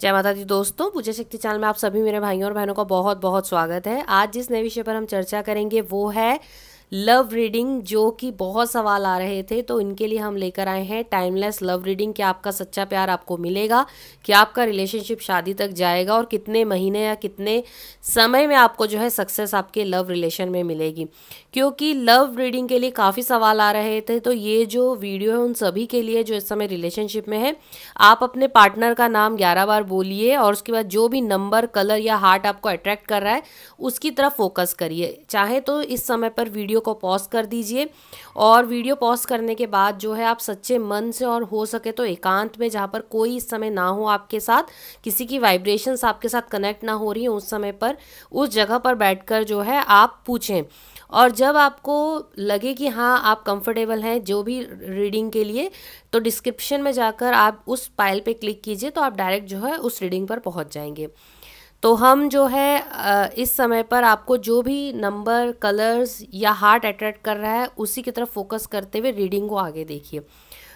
जय माता दी दोस्तों पूजा शक्ति चैनल में आप सभी मेरे भाइयों और बहनों का बहुत बहुत स्वागत है आज जिस नए विषय पर हम चर्चा करेंगे वो है लव रीडिंग जो कि बहुत सवाल आ रहे थे तो इनके लिए हम लेकर आए हैं टाइमलेस लव रीडिंग कि आपका सच्चा प्यार आपको मिलेगा कि आपका रिलेशनशिप शादी तक जाएगा और कितने महीने या कितने समय में आपको जो है सक्सेस आपके लव रिलेशन में मिलेगी क्योंकि लव रीडिंग के लिए काफ़ी सवाल आ रहे थे तो ये जो वीडियो है उन सभी के लिए जो इस समय रिलेशनशिप में है आप अपने पार्टनर का नाम ग्यारह बार बोलिए और उसके बाद जो भी नंबर कलर या हार्ट आपको अट्रैक्ट कर रहा है उसकी तरफ फोकस करिए चाहे तो इस समय पर वीडियो वीडियो को पॉज कर दीजिए और वीडियो पॉज करने के बाद जो है आप सच्चे मन से और हो सके तो एकांत में जहाँ पर कोई इस समय ना हो आपके साथ किसी की वाइब्रेशंस आपके साथ कनेक्ट ना हो रही हो उस समय पर उस जगह पर बैठकर जो है आप पूछें और जब आपको लगे कि हाँ आप कंफर्टेबल हैं जो भी रीडिंग के लिए तो डिस्क्रिप्शन में जाकर आप उस पाइल पे क्लिक कीजिए तो आप डायरेक्ट जो है उस रीडिंग पर पहुंच जाएंगे तो हम जो है इस समय पर आपको जो भी नंबर कलर्स या हार्ट अट्रैक्ट कर रहा है उसी की तरफ फोकस करते हुए रीडिंग को आगे देखिए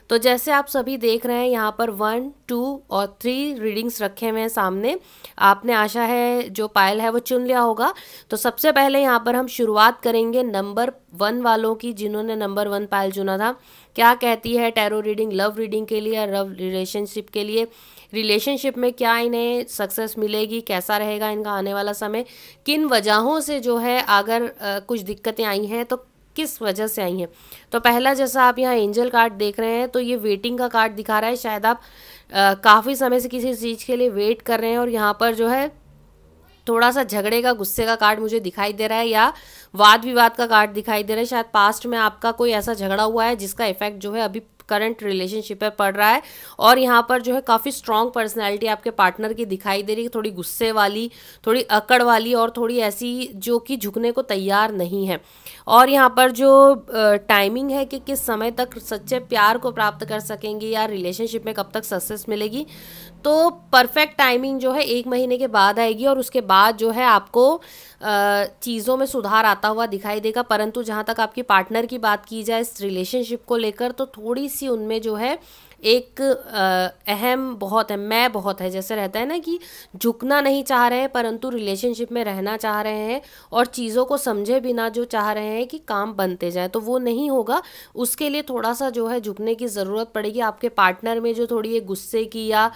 तो जैसे आप सभी देख रहे हैं यहाँ पर वन टू और थ्री रीडिंग्स रखे हुए हैं सामने आपने आशा है जो पायल है वो चुन लिया होगा तो सबसे पहले यहाँ पर हम शुरुआत करेंगे नंबर वन वालों की जिन्होंने नंबर वन पायल चुना था क्या कहती है टैरो रीडिंग लव रीडिंग के लिए लव रिलेशनशिप के लिए रिलेशनशिप में क्या इन्हें सक्सेस मिलेगी कैसा रहेगा इनका आने वाला समय किन वजहों से जो है अगर कुछ दिक्कतें आई हैं तो किस वजह से आई हैं तो पहला जैसा आप यहाँ एंजल कार्ड देख रहे हैं तो ये वेटिंग का कार्ड दिखा रहा है शायद आप काफ़ी समय से किसी चीज़ के लिए वेट कर रहे हैं और यहाँ पर जो है थोड़ा सा झगड़े का गुस्से का कार्ड मुझे दिखाई दे रहा है या वाद विवाद का कार्ड दिखाई दे रहा है शायद पास्ट में आपका कोई ऐसा झगड़ा हुआ है जिसका इफेक्ट जो है अभी करंट रिलेशनशिप है पड़ रहा है और यहाँ पर जो है काफ़ी स्ट्रॉन्ग पर्सनैलिटी आपके पार्टनर की दिखाई दे रही है थोड़ी गुस्से वाली थोड़ी अकड़ वाली और थोड़ी ऐसी जो कि झुकने को तैयार नहीं है और यहाँ पर जो टाइमिंग है कि किस समय तक सच्चे प्यार को प्राप्त कर सकेंगे या रिलेशनशिप में कब तक सक्सेस मिलेगी तो परफेक्ट टाइमिंग जो है एक महीने के बाद आएगी और उसके बाद जो है आपको चीज़ों में सुधार आता हुआ दिखाई देगा परंतु जहाँ तक आपकी पार्टनर की बात की जाए इस रिलेशनशिप को लेकर तो थोड़ी सी सी उनमें जो है एक अहम बहुत है मैं बहुत है जैसे रहता है ना कि झुकना नहीं चाह रहे हैं परंतु रिलेशनशिप में रहना चाह रहे हैं और चीज़ों को समझे बिना जो चाह रहे हैं कि काम बनते जाए तो वो नहीं होगा उसके लिए थोड़ा सा जो है झुकने की ज़रूरत पड़ेगी आपके पार्टनर में जो थोड़ी ये गुस्से की या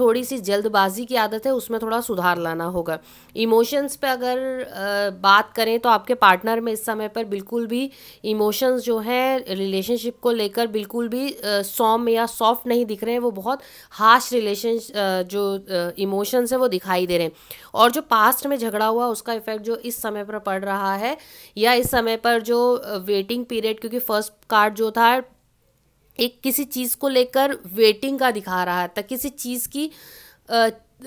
थोड़ी सी जल्दबाजी की आदत है उसमें थोड़ा सुधार लाना होगा इमोशंस पे अगर बात करें तो आपके पार्टनर में इस समय पर बिल्कुल भी इमोशंस जो हैं रिलेशनशिप को लेकर बिल्कुल भी सौम्य या सॉफ्ट नहीं दिख रहे हैं वो बहुत हार्श रिलेशन जो इमोशंस है वो दिखाई दे रहे हैं और जो पास्ट में झगड़ा हुआ उसका इफेक्ट जो इस समय पर पड़ रहा है या इस समय पर जो वेटिंग पीरियड क्योंकि फर्स्ट कार्ड जो था एक किसी चीज़ को लेकर वेटिंग का दिखा रहा है था किसी चीज़ की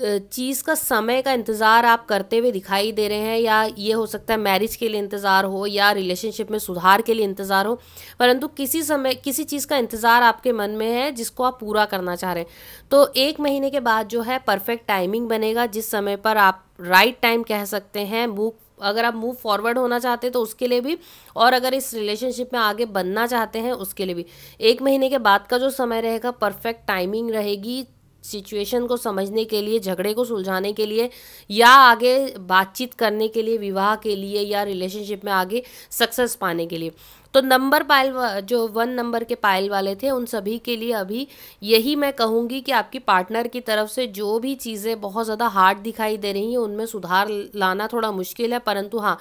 चीज़ का समय का इंतज़ार आप करते हुए दिखाई दे रहे हैं या ये हो सकता है मैरिज के लिए इंतज़ार हो या रिलेशनशिप में सुधार के लिए इंतज़ार हो परंतु किसी समय किसी चीज़ का इंतज़ार आपके मन में है जिसको आप पूरा करना चाह रहे हैं तो एक महीने के बाद जो है परफेक्ट टाइमिंग बनेगा जिस समय पर आप राइट टाइम कह सकते हैं बुक अगर आप मूव फॉरवर्ड होना चाहते हैं तो उसके लिए भी और अगर इस रिलेशनशिप में आगे बनना चाहते हैं उसके लिए भी एक महीने के बाद का जो समय रहेगा परफेक्ट टाइमिंग रहेगी सिचुएशन को समझने के लिए झगड़े को सुलझाने के लिए या आगे बातचीत करने के लिए विवाह के लिए या रिलेशनशिप में आगे सक्सेस पाने के लिए तो नंबर पायल जो वन नंबर के पायल वाले थे उन सभी के लिए अभी यही मैं कहूँगी कि आपकी पार्टनर की तरफ से जो भी चीज़ें बहुत ज़्यादा हार्ड दिखाई दे रही हैं उनमें सुधार लाना थोड़ा मुश्किल है परंतु हाँ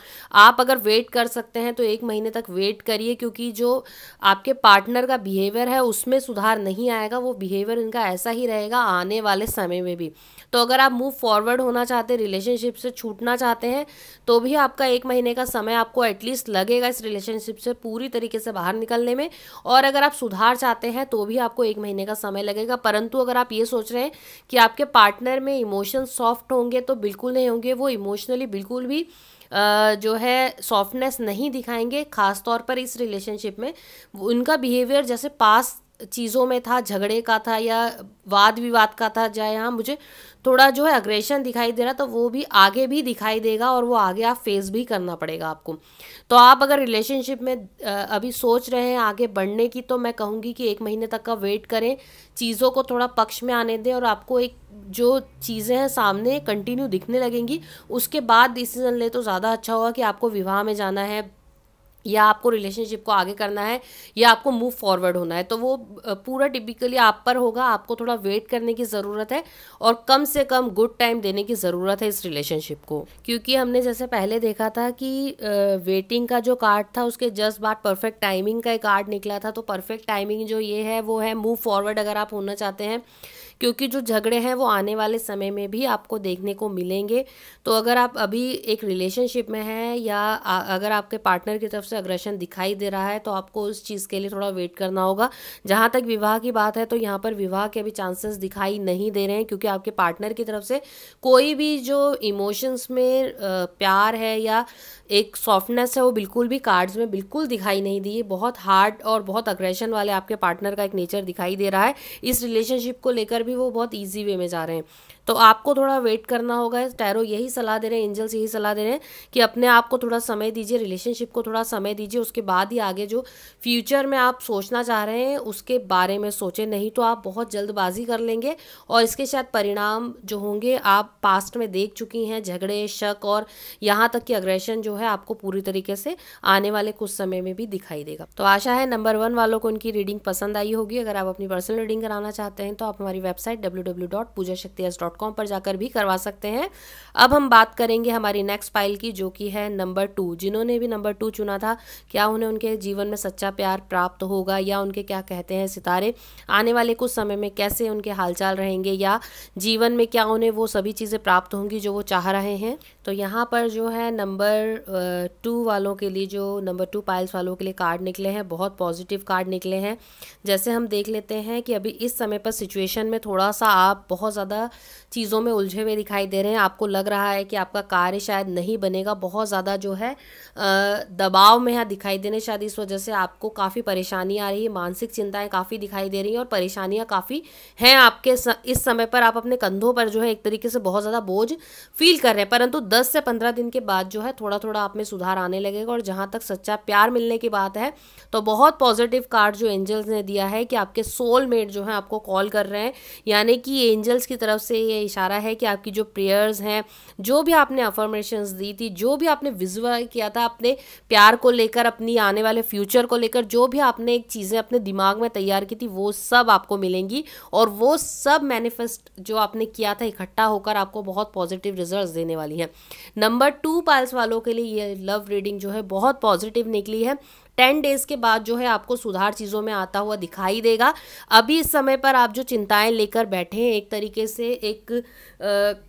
आप अगर वेट कर सकते हैं तो एक महीने तक वेट करिए क्योंकि जो आपके पार्टनर का बिहेवियर है उसमें सुधार नहीं आएगा वो बिहेवियर इनका ऐसा ही रहेगा आने वाले समय में भी तो अगर आप मूव फॉरवर्ड होना चाहते हैं रिलेशनशिप से छूटना चाहते हैं तो भी आपका एक महीने का समय आपको एटलीस्ट लगेगा इस रिलेशनशिप से पूरी तरीके से बाहर निकलने में और अगर आप सुधार चाहते हैं तो भी आपको एक महीने का समय लगेगा परंतु अगर आप ये सोच रहे हैं कि आपके पार्टनर में इमोशन सॉफ्ट होंगे तो बिल्कुल नहीं होंगे वो इमोशनली बिल्कुल भी जो है सॉफ्टनेस नहीं दिखाएंगे खासतौर पर इस रिलेशनशिप में उनका बिहेवियर जैसे पास चीज़ों में था झगड़े का था या वाद विवाद का था जहाँ यहाँ मुझे थोड़ा जो है अग्रेशन दिखाई दे रहा तो वो भी आगे भी दिखाई देगा और वो आगे आप फेस भी करना पड़ेगा आपको तो आप अगर रिलेशनशिप में अभी सोच रहे हैं आगे बढ़ने की तो मैं कहूँगी कि एक महीने तक का वेट करें चीज़ों को थोड़ा पक्ष में आने दें और आपको एक जो चीज़ें हैं सामने कंटिन्यू दिखने लगेंगी उसके बाद डिसीजन ले तो ज़्यादा अच्छा होगा कि आपको विवाह में जाना है या आपको रिलेशनशिप को आगे करना है या आपको मूव फॉरवर्ड होना है तो वो पूरा टिपिकली आप पर होगा आपको थोड़ा वेट करने की ज़रूरत है और कम से कम गुड टाइम देने की ज़रूरत है इस रिलेशनशिप को क्योंकि हमने जैसे पहले देखा था कि वेटिंग का जो कार्ड था उसके जस्ट बाद परफेक्ट टाइमिंग का एक कार्ड निकला था तो परफेक्ट टाइमिंग जो ये है वो है मूव फॉरवर्ड अगर आप होना चाहते हैं क्योंकि जो झगड़े हैं वो आने वाले समय में भी आपको देखने को मिलेंगे तो अगर आप अभी एक रिलेशनशिप में हैं या अगर आपके पार्टनर की तरफ से अग्रेशन दिखाई दे रहा है तो आपको उस चीज़ के लिए थोड़ा वेट करना होगा जहाँ तक विवाह की बात है तो यहाँ पर विवाह के अभी चांसेस दिखाई नहीं दे रहे हैं क्योंकि आपके पार्टनर की तरफ से कोई भी जो इमोशंस में प्यार है या एक सॉफ्टनेस है वो बिल्कुल भी कार्ड्स में बिल्कुल दिखाई नहीं दी है बहुत हार्ड और बहुत अग्रेशन वाले आपके पार्टनर का एक नेचर दिखाई दे रहा है इस रिलेशनशिप को लेकर भी वो बहुत ईजी वे में जा रहे हैं तो आपको थोड़ा वेट करना होगा टैरो यही सलाह दे रहे हैं एंजल्स यही सलाह दे रहे हैं कि अपने आप को थोड़ा समय दीजिए रिलेशनशिप को थोड़ा समय दीजिए उसके बाद ही आगे जो फ्यूचर में आप सोचना चाह रहे हैं उसके बारे में सोचें नहीं तो आप बहुत जल्दबाजी कर लेंगे और इसके शायद परिणाम जो होंगे आप पास्ट में देख चुकी हैं झगड़े शक और यहाँ तक कि अग्रेशन जो है आपको पूरी तरीके से आने वाले कुछ समय में भी दिखाई देगा तो आशा है नंबर वन वालों को उनकी रीडिंग पसंद आई होगी अगर आप अपनी पर्सनल रीडिंग कराना चाहते हैं तो आप हमारी वेबसाइट डब्ल्यू कॉम पर जाकर भी करवा सकते हैं अब हम बात करेंगे हमारी नेक्स्ट फाइल की जो कि है नंबर टू जिन्होंने भी नंबर टू चुना था क्या उन्हें उनके जीवन में सच्चा प्यार प्राप्त होगा या उनके क्या कहते हैं सितारे आने वाले कुछ समय में कैसे उनके हालचाल रहेंगे या जीवन में क्या उन्हें वो सभी चीज़ें प्राप्त होंगी जो वो चाह रहे हैं तो यहाँ पर जो है नंबर टू वालों के लिए जो नंबर टू पाइल्स वालों के लिए कार्ड निकले हैं बहुत पॉजिटिव कार्ड निकले हैं जैसे हम देख लेते हैं कि अभी इस समय पर सिचुएशन में थोड़ा सा आप बहुत ज़्यादा चीज़ों में उलझे हुए दिखाई दे रहे हैं आपको लग रहा है कि आपका कार्य शायद नहीं बनेगा बहुत ज़्यादा जो है दबाव में यहाँ दिखाई देने शायद इस वजह से आपको काफ़ी परेशानी आ रही है मानसिक चिंताएँ काफ़ी दिखाई दे रही हैं और परेशानियाँ काफ़ी हैं आपके इस समय पर आप अपने कंधों पर जो है एक तरीके से बहुत ज़्यादा बोझ फील कर रहे हैं परंतु दस से पंद्रह दिन के बाद जो है थोड़ा थोड़ा आप में सुधार आने लगेगा और जहाँ तक सच्चा प्यार मिलने की बात है तो बहुत पॉजिटिव कार्ड जो एंजल्स ने दिया है कि आपके सोलमेट जो है आपको कॉल कर रहे हैं यानी कि एंजल्स की तरफ से ये इशारा है कि आपकी जो प्रेयर्स हैं जो भी आपने अफर्मेशन दी थी जो भी आपने विजुअल किया था अपने प्यार को लेकर अपनी आने वाले फ्यूचर को लेकर जो भी आपने एक चीज़ें अपने दिमाग में तैयार की थी वो सब आपको मिलेंगी और वो सब मैनिफेस्ट जो आपने किया था इकट्ठा होकर आपको बहुत पॉजिटिव रिजल्ट देने वाली हैं नंबर टू पाल्स वालों के लिए ये लव रीडिंग जो है बहुत पॉजिटिव निकली है टेन डेज के बाद जो है आपको सुधार चीज़ों में आता हुआ दिखाई देगा अभी इस समय पर आप जो चिंताएं लेकर बैठे हैं एक तरीके से एक आ,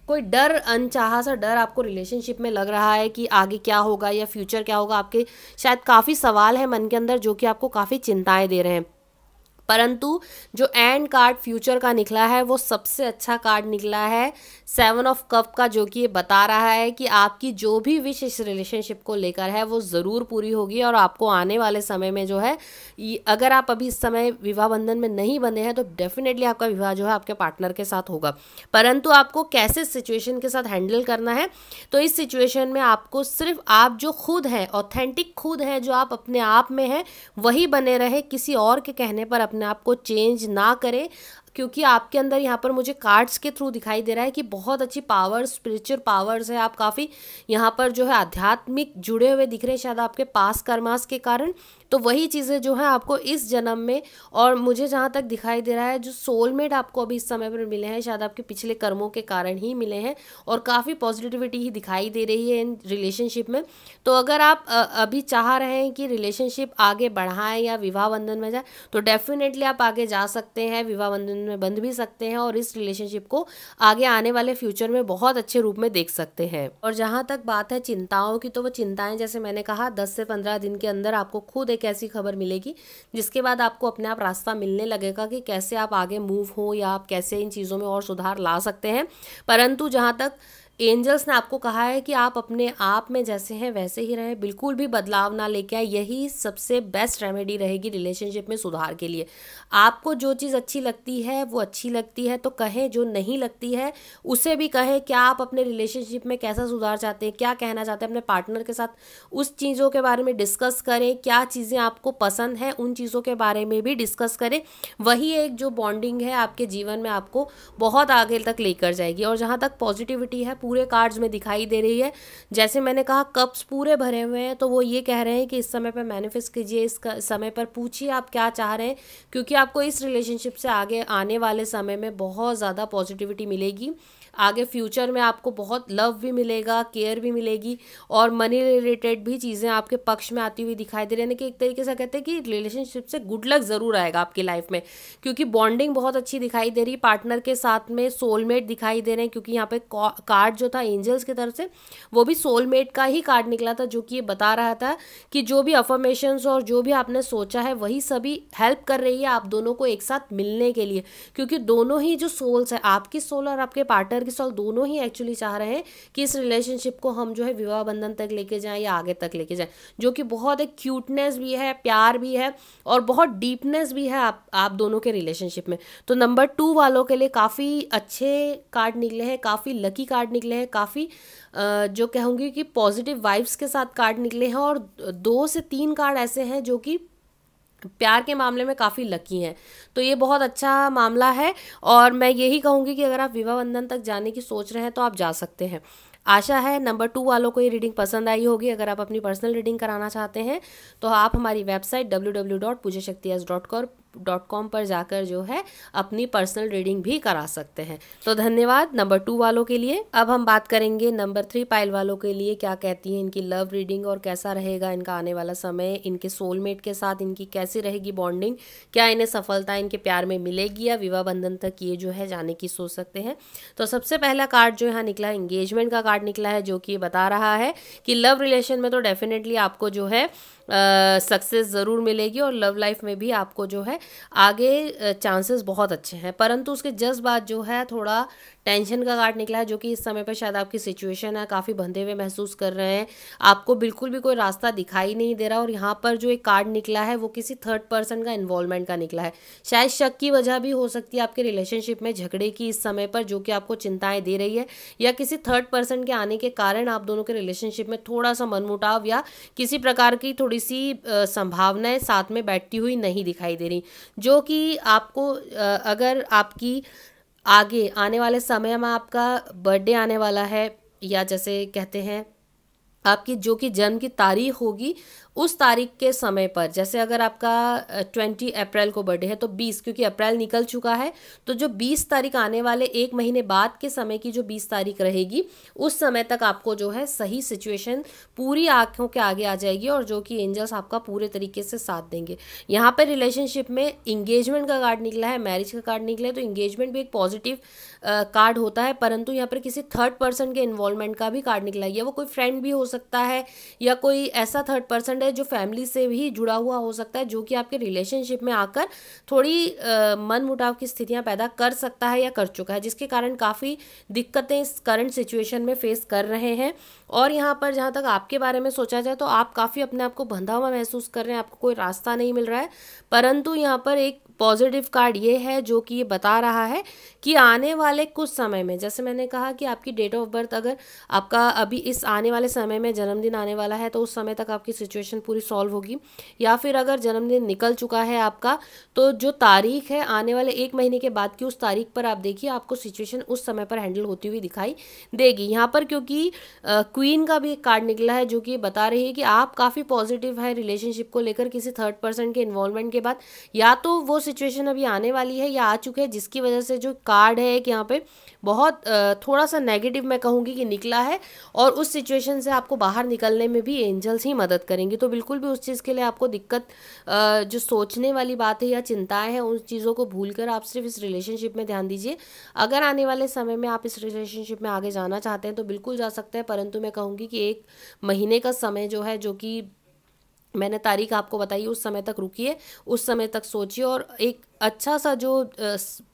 कोई डर अनचाहा सा डर आपको रिलेशनशिप में लग रहा है कि आगे क्या होगा या फ्यूचर क्या होगा आपके शायद काफ़ी सवाल है मन के अंदर जो कि आपको काफ़ी चिंताएं दे रहे हैं परंतु जो एंड कार्ड फ्यूचर का निकला है वो सबसे अच्छा कार्ड निकला है सेवन ऑफ कप का जो कि ये बता रहा है कि आपकी जो भी विश इस रिलेशनशिप को लेकर है वो ज़रूर पूरी होगी और आपको आने वाले समय में जो है अगर आप अभी इस समय विवाह बंधन में नहीं बने हैं तो डेफिनेटली आपका विवाह जो है आपके पार्टनर के साथ होगा परंतु आपको कैसे सिचुएशन के साथ हैंडल करना है तो इस सिचुएशन में आपको सिर्फ आप जो खुद हैं ऑथेंटिक खुद हैं जो आप अपने आप में हैं वही बने रहे किसी और के कहने पर अपने आप को चेंज ना करें क्योंकि आपके अंदर यहाँ पर मुझे कार्ड्स के थ्रू दिखाई दे रहा है कि बहुत अच्छी पावर्स स्पिरिचुअल पावर्स है आप काफ़ी यहाँ पर जो है आध्यात्मिक जुड़े हुए दिख रहे हैं शायद आपके पास कर्मास के कारण तो वही चीज़ें जो है आपको इस जन्म में और मुझे जहाँ तक दिखाई दे रहा है जो सोलमेट आपको अभी इस समय पर मिले हैं शायद आपके पिछले कर्मों के कारण ही मिले हैं और काफ़ी पॉजिटिविटी ही दिखाई दे रही है इन रिलेशनशिप में तो अगर आप अभी चाह रहे हैं कि रिलेशनशिप आगे बढ़ाएं या विवाह बंधन में जाए तो डेफिनेटली आप आगे जा सकते हैं विवाह बंधन में बंध भी सकते हैं और इस रिलेशनशिप को आगे आने वाले फ्यूचर में बहुत अच्छे रूप में देख सकते हैं और जहां तक बात है चिंताओं की तो वो चिंताएं जैसे मैंने कहा दस से पंद्रह दिन के अंदर आपको खुद एक ऐसी खबर मिलेगी जिसके बाद आपको अपने आप रास्ता मिलने लगेगा कि कैसे आप आगे मूव हो या आप कैसे इन चीज़ों में और सुधार ला सकते हैं परंतु जहां तक एंजल्स ने आपको कहा है कि आप अपने आप में जैसे हैं वैसे ही रहें बिल्कुल भी बदलाव ना लेके आए यही सबसे बेस्ट रेमेडी रहेगी रिलेशनशिप में सुधार के लिए आपको जो चीज़ अच्छी लगती है वो अच्छी लगती है तो कहें जो नहीं लगती है उसे भी कहें क्या आप अपने रिलेशनशिप में कैसा सुधार चाहते हैं क्या कहना चाहते हैं अपने पार्टनर के साथ उस चीज़ों के बारे में डिस्कस करें क्या चीज़ें आपको पसंद हैं उन चीज़ों के बारे में भी डिस्कस करें वही एक जो बॉन्डिंग है आपके जीवन में आपको बहुत आगे तक लेकर जाएगी और जहाँ तक पॉजिटिविटी है पूरे कार्ड्स में दिखाई दे रही है जैसे मैंने कहा कप्स पूरे भरे हुए हैं तो वो ये कह रहे हैं कि इस समय पर मैनिफेस्ट कीजिए इस समय पर पूछिए आप क्या चाह रहे हैं क्योंकि आपको इस रिलेशनशिप से आगे आने वाले समय में बहुत ज़्यादा पॉजिटिविटी मिलेगी आगे फ्यूचर में आपको बहुत लव भी मिलेगा केयर भी मिलेगी और मनी रिलेटेड भी चीज़ें आपके पक्ष में आती हुई दिखाई दे रही है कि एक तरीके से कहते हैं कि रिलेशनशिप से गुड लक ज़रूर आएगा आपकी लाइफ में क्योंकि बॉन्डिंग बहुत अच्छी दिखाई दे रही है पार्टनर के साथ में सोलमेट दिखाई दे रहे हैं क्योंकि यहाँ पे कार्ड जो था एंजल्स की तरफ से वो भी सोलमेट का ही कार्ड निकला था जो कि ये बता रहा था कि जो भी अफर्मेशन और जो भी आपने सोचा है वही सभी हेल्प कर रही है आप दोनों को एक साथ मिलने के लिए क्योंकि दोनों ही जो सोल्स हैं आपकी सोल और आपके पार्टनर सॉल दोनों ही एक्चुअली चाह रहे हैं कि इस रिलेशनशिप को हम जो है विवाह बंधन तक लेके जाएं या आगे तक लेके जाएं जो कि बहुत एक क्यूटनेस भी है प्यार भी है और बहुत डीपनेस भी है आप आप दोनों के रिलेशनशिप में तो नंबर टू वालों के लिए काफ़ी अच्छे कार्ड निकले हैं काफ़ी लकी कार्ड निकले हैं काफ़ी जो कहूँगी कि पॉजिटिव वाइब्स के साथ कार्ड निकले हैं और दो से तीन कार्ड ऐसे हैं जो कि प्यार के मामले में काफ़ी लकी हैं तो ये बहुत अच्छा मामला है और मैं यही कहूँगी कि अगर आप विवाह बंधन तक जाने की सोच रहे हैं तो आप जा सकते हैं आशा है नंबर टू वालों को ये रीडिंग पसंद आई होगी अगर आप अपनी पर्सनल रीडिंग कराना चाहते हैं तो आप हमारी website W W dot Pooja Shakti S dot com dot com पर जाकर जो है अपनी पर्सनल रीडिंग भी करा सकते हैं तो धन्यवाद नंबर टू वालों के लिए अब हम बात करेंगे नंबर थ्री पाइल वालों के लिए क्या कहती है इनकी लव रीडिंग और कैसा रहेगा इनका आने वाला समय इनके सोलमेट के साथ इनकी कैसी रहेगी बॉन्डिंग क्या इन्हें सफलता इनके प्यार में मिलेगी या विवाह बंधन तक ये जो है जाने की सोच सकते हैं तो सबसे पहला कार्ड जो यहाँ निकला है इंगेजमेंट का कार्ड निकला है जो कि बता रहा है कि लव रिलेशन में तो डेफिनेटली आपको जो है सक्सेस ज़रूर मिलेगी और लव लाइफ में भी आपको जो है आगे चांसेस बहुत अच्छे हैं परंतु उसके जज्बात जो है थोड़ा टेंशन का कार्ड निकला है जो कि इस समय पर शायद आपकी सिचुएशन है काफ़ी बंधे हुए महसूस कर रहे हैं आपको बिल्कुल भी कोई रास्ता दिखाई नहीं दे रहा और यहाँ पर जो एक कार्ड निकला है वो किसी थर्ड पर्सन का इन्वॉल्वमेंट का निकला है शायद शक की वजह भी हो सकती है आपके रिलेशनशिप में झगड़े की इस समय पर जो कि आपको चिंताएं दे रही है या किसी थर्ड पर्सन के आने के कारण आप दोनों के रिलेशनशिप में थोड़ा सा मनमुटाव या किसी प्रकार की थोड़ी सी संभावनाएं साथ में बैठती हुई नहीं दिखाई दे रही जो कि आपको अगर आपकी आगे आने वाले समय में आपका बर्थडे आने वाला है या जैसे कहते हैं आपकी जो कि जन्म की तारीख होगी उस तारीख के समय पर जैसे अगर आपका ट्वेंटी अप्रैल को बर्थडे है तो बीस क्योंकि अप्रैल निकल चुका है तो जो बीस तारीख आने वाले एक महीने बाद के समय की जो बीस तारीख रहेगी उस समय तक आपको जो है सही सिचुएशन पूरी आंखों के आगे आ जाएगी और जो कि एंजल्स आपका पूरे तरीके से साथ देंगे यहाँ पर रिलेशनशिप में इंगेजमेंट का कार्ड निकला है मैरिज का कार्ड निकला है तो इंगेजमेंट भी एक पॉजिटिव कार्ड होता है परंतु यहाँ पर किसी थर्ड पर्सन के इन्वॉल्वमेंट का भी कार्ड निकला है या वो कोई फ्रेंड भी हो सकता है या कोई ऐसा थर्ड पर्सन फ्रेंड है जो फैमिली से भी जुड़ा हुआ हो सकता है जो कि आपके रिलेशनशिप में आकर थोड़ी मन मुटाव की स्थितियां पैदा कर सकता है या कर चुका है जिसके कारण काफ़ी दिक्कतें इस करंट सिचुएशन में फेस कर रहे हैं और यहाँ पर जहाँ तक आपके बारे में सोचा जाए तो आप काफ़ी अपने आप को बंधा हुआ महसूस कर रहे हैं आपको कोई रास्ता नहीं मिल रहा है परंतु यहाँ पर एक पॉजिटिव कार्ड ये है जो कि ये बता रहा है कि आने वाले कुछ समय में जैसे मैंने कहा कि आपकी डेट ऑफ बर्थ अगर आपका अभी इस आने वाले समय में जन्मदिन आने वाला है तो उस समय तक आपकी सिचुएशन पूरी सॉल्व होगी या फिर अगर जन्मदिन निकल चुका है आपका तो जो तारीख है आने वाले एक महीने के बाद की उस तारीख पर आप देखिए आपको सिचुएशन उस समय पर हैंडल होती हुई दिखाई देगी यहाँ पर क्योंकि क्वीन का भी एक कार्ड निकला है जो कि बता रही है कि आप काफ़ी पॉजिटिव हैं रिलेशनशिप को लेकर किसी थर्ड पर्सन के इन्वॉल्वमेंट के बाद या तो वो सिचुएशन अभी आने वाली है या आ चुके हैं जिसकी वजह से जो कार्ड है एक यहाँ पे बहुत थोड़ा सा नेगेटिव मैं कहूँगी कि निकला है और उस सिचुएशन से आपको बाहर निकलने में भी एंजल्स ही मदद करेंगे तो बिल्कुल भी उस चीज़ के लिए आपको दिक्कत जो सोचने वाली बात है या चिंताएं हैं उन चीज़ों को भूल आप सिर्फ इस रिलेशनशिप में ध्यान दीजिए अगर आने वाले समय में आप इस रिलेशनशिप में आगे जाना चाहते हैं तो बिल्कुल जा सकते हैं परंतु मैं कहूँगी कि एक महीने का समय जो है जो कि मैंने तारीख आपको बताई उस समय तक रुकिए उस समय तक सोचिए और एक अच्छा सा जो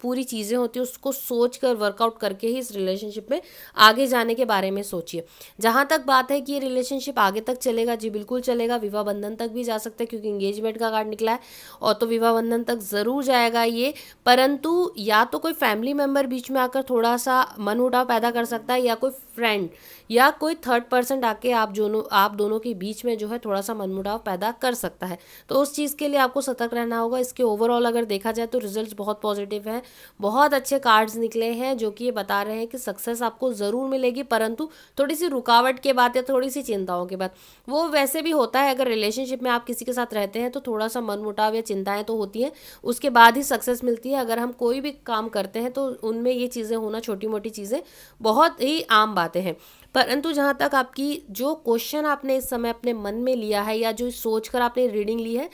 पूरी चीज़ें होती है उसको सोच कर वर्कआउट करके ही इस रिलेशनशिप में आगे जाने के बारे में सोचिए जहाँ तक बात है कि ये रिलेशनशिप आगे तक चलेगा जी बिल्कुल चलेगा विवाह बंधन तक भी जा सकता है क्योंकि इंगेजमेंट का कार्ड निकला है और तो विवाह बंधन तक ज़रूर जाएगा ये परंतु या तो कोई फैमिली मेम्बर बीच में आकर थोड़ा सा मन पैदा कर सकता है या कोई फ्रेंड या कोई थर्ड पर्सन आके आप दोनों आप दोनों के बीच में जो है थोड़ा सा मनमुटाव पैदा कर सकता है तो उस चीज़ के लिए आपको सतर्क रहना होगा इसके ओवरऑल अगर देखा जाए तो रिजल्ट बहुत पॉजिटिव हैं बहुत अच्छे कार्ड्स निकले हैं जो कि ये बता रहे हैं कि सक्सेस आपको ज़रूर मिलेगी परंतु थोड़ी सी रुकावट के बाद या थोड़ी सी चिंताओं के बाद वो वैसे भी होता है अगर रिलेशनशिप में आप किसी के साथ रहते हैं तो थोड़ा सा मनमुटाव या चिंताएं तो होती हैं उसके बाद ही सक्सेस मिलती है अगर हम कोई भी काम करते हैं तो उनमें ये चीज़ें होना छोटी मोटी चीज़ें बहुत ही आम बातें हैं परंतु जहाँ तक आपकी जो क्वेश्चन आपने इस समय अपने मन में लिया है या जो सोच कर आपने रीडिंग ली है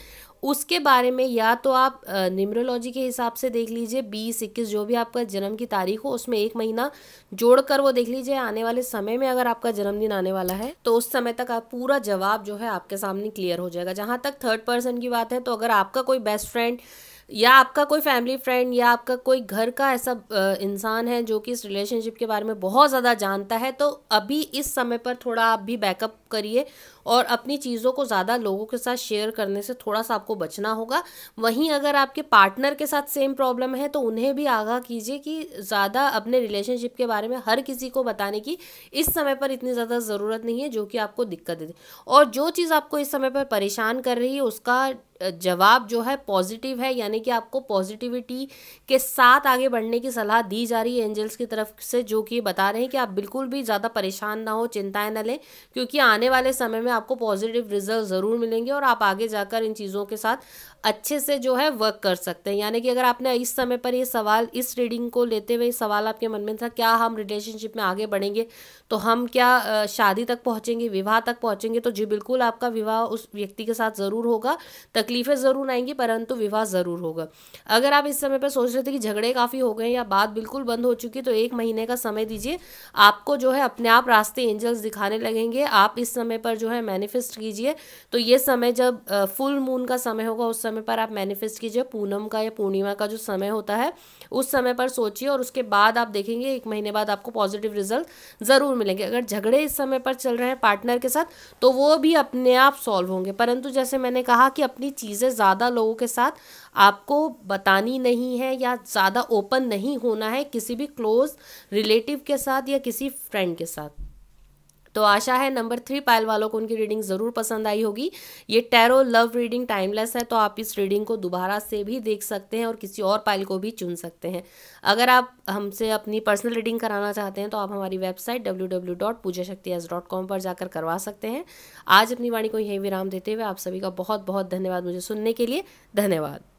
उसके बारे में या तो आप न्यूमरोलॉजी के हिसाब से देख लीजिए बीस इक्कीस जो भी आपका जन्म की तारीख हो उसमें एक महीना जोड़कर वो देख लीजिए आने वाले समय में अगर आपका जन्मदिन आने वाला है तो उस समय तक आप पूरा जवाब जो है आपके सामने क्लियर हो जाएगा जहाँ तक थर्ड पर्सन की बात है तो अगर आपका कोई बेस्ट फ्रेंड या आपका कोई फैमिली फ्रेंड या आपका कोई घर का ऐसा इंसान है जो कि इस रिलेशनशिप के बारे में बहुत ज़्यादा जानता है तो अभी इस समय पर थोड़ा आप भी बैकअप करिए और अपनी चीज़ों को ज़्यादा लोगों के साथ शेयर करने से थोड़ा सा आपको बचना होगा वहीं अगर आपके पार्टनर के साथ सेम प्रॉब्लम है तो उन्हें भी आगाह कीजिए कि ज़्यादा अपने रिलेशनशिप के बारे में हर किसी को बताने की इस समय पर इतनी ज़्यादा ज़रूरत नहीं है जो कि आपको दिक्कत दे और जो चीज़ आपको इस समय पर परेशान कर रही है उसका जवाब जो है पॉजिटिव है यानी कि आपको पॉजिटिविटी के साथ आगे बढ़ने की सलाह दी जा रही है एंजल्स की तरफ से जो कि बता रहे हैं कि आप बिल्कुल भी ज़्यादा परेशान ना हो चिंताएं ना लें क्योंकि आने आने वाले समय में आपको पॉजिटिव रिजल्ट ज़रूर मिलेंगे और आप आगे जाकर इन चीज़ों के साथ अच्छे से जो है वर्क कर सकते हैं यानी कि अगर आपने इस समय पर ये सवाल इस रीडिंग को लेते हुए सवाल आपके मन में था क्या हम रिलेशनशिप में आगे बढ़ेंगे तो हम क्या शादी तक पहुँचेंगे विवाह तक पहुँचेंगे तो जी बिल्कुल आपका विवाह उस व्यक्ति के साथ ज़रूर होगा तकलीफ़ें ज़रूर आएंगी परंतु विवाह ज़रूर होगा अगर आप इस समय पर सोच रहे थे कि झगड़े काफ़ी हो गए या बात बिल्कुल बंद हो चुकी है तो एक महीने का समय दीजिए आपको जो है अपने आप रास्ते एंजल्स दिखाने लगेंगे आप इस समय पर जो है मैनिफेस्ट कीजिए तो ये समय जब फुल मून का समय होगा उस समय समय पर आप मैनिफेस्ट कीजिए पूनम का या पूर्णिमा का जो समय होता है उस समय पर सोचिए और उसके बाद आप देखेंगे एक महीने बाद आपको पॉजिटिव रिजल्ट ज़रूर मिलेंगे अगर झगड़े इस समय पर चल रहे हैं पार्टनर के साथ तो वो भी अपने आप सॉल्व होंगे परंतु जैसे मैंने कहा कि अपनी चीज़ें ज़्यादा लोगों के साथ आपको बतानी नहीं है या ज़्यादा ओपन नहीं होना है किसी भी क्लोज रिलेटिव के साथ या किसी फ्रेंड के साथ तो आशा है नंबर थ्री पायल वालों को उनकी रीडिंग ज़रूर पसंद आई होगी ये टैरो लव रीडिंग टाइमलेस है तो आप इस रीडिंग को दोबारा से भी देख सकते हैं और किसी और पायल को भी चुन सकते हैं अगर आप हमसे अपनी पर्सनल रीडिंग कराना चाहते हैं तो आप हमारी वेबसाइट डब्ल्यू पर जाकर करवा सकते हैं आज अपनी वाणी को यही विराम देते हुए आप सभी का बहुत बहुत धन्यवाद मुझे सुनने के लिए धन्यवाद